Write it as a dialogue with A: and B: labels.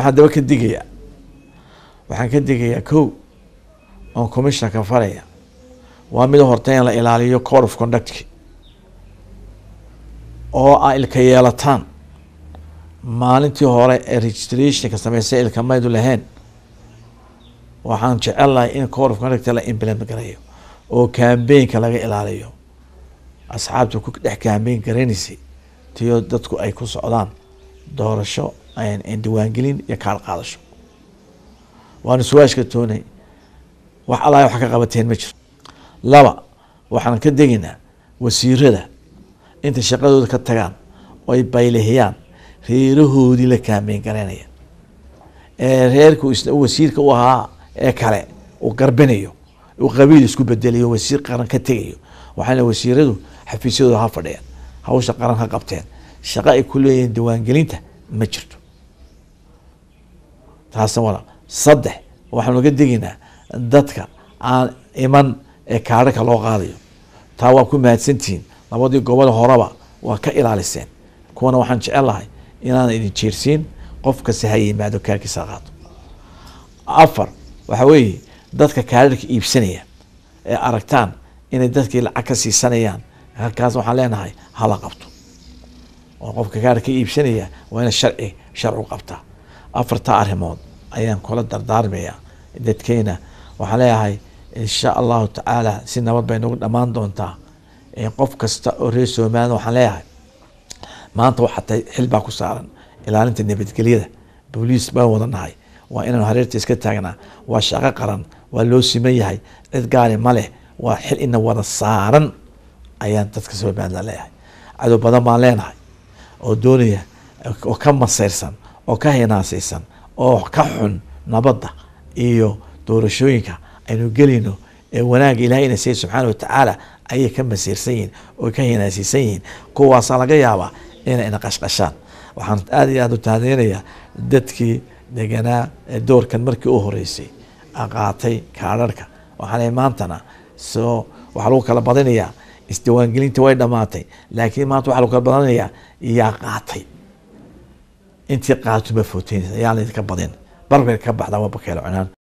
A: waxaan daba ka digayaa waxaan ka digayaa kow oon commissionarka faraya waa mid horta in la ilaaliyo code of conductki oo a ah ilka yeelataan maalintii hore ee registrationka sameysay ilka maydu lahayn waxaan jecel lahay in code of conduct la implement garayo oo kaambeynka laga ilaaliyo asxaabta ku dhex kaambeyn garanaysay tiyo dadku ay ku socdaan doorasho diiwaangelin iyo kaal qaadasho waanu su-aashka toonay wax alla wax ka qabateen ma jiro laba waxaan ka degaynaa wasiirada intay shaqadooda ka tagaan oo ay baylahiyaan reerahoodii la kaameyn garaynaya ee reerka wasiirka u ahaa ee kale uu garbinayo uu qabiil isku bedelayo wasiir qaran ka tegayo waxaana wasiiradu xafiisyadooda ha fadhiyaan hawsha qaran ha qabteen shaqo ay ku leeyihiin diiwaangelinta ma jirto taasna wala saddex waxaanu ka degaynaa dadka aan iman ee kaadhaka loo qaadayo taa waa ku mahadsantihiin labadii gobol horeba waa ka ilaaliseen kuwana waxaan jecel lahay inaanan idin jeersiin qof kasta ha yimaado kaarkiisa qaato afar waxaa weeye dadka kaadharka iibsanaya ee aragtaan inay dadkii lacag ka siisanayaan halkaas waxaan leenahay hala qabto oo qofka gaari ka iibsanaya waa ina sharci sharcu qabta afarta arrimood ayaan kula dardaarmaya dadkeena waxaan leeyahay insha allahu tacaala si nabad bay nagu dhammaan doontaa qof kasta oo reer somalilan waxaan leeyahay maanta waxata xil baa ku saaran ilaalinta nabadgelyada boliis baan wada nahay waa inaanu hareerta iska taagnaa waa shaqo qaran waa loo siman yahay cid gaari ma leh waa xil ina wada saaran ayaan dadka somalilan leeyahay cadow badan baan leenahay oo doonaya oo ka masayrsan oo ka hinaasaysan oo ka xun nabadda iyo doorashooyinka aynu gelayno ee wanaaga ilahay ina siya subxaana tacaala ayay ka masayrsan yihiin oo ka hinaasaysan yihiin kuwaasaa laga yaabaa inay ina qashqashaan waxaan aad iyo aada u taadeynayaa dadkii deganaa ee doorkan markii u horeysay qaatay kaadharhka waxaan maantana soo waxaa lagu kala badinayaa isdiiwaangelintii way dhamaatay laakiin maanta waxa lakala badanayaa yaa qaatay intii qaato ma footeynaysa yaa laydinka badin barbar ka baxdaan waa bakeelo cunaan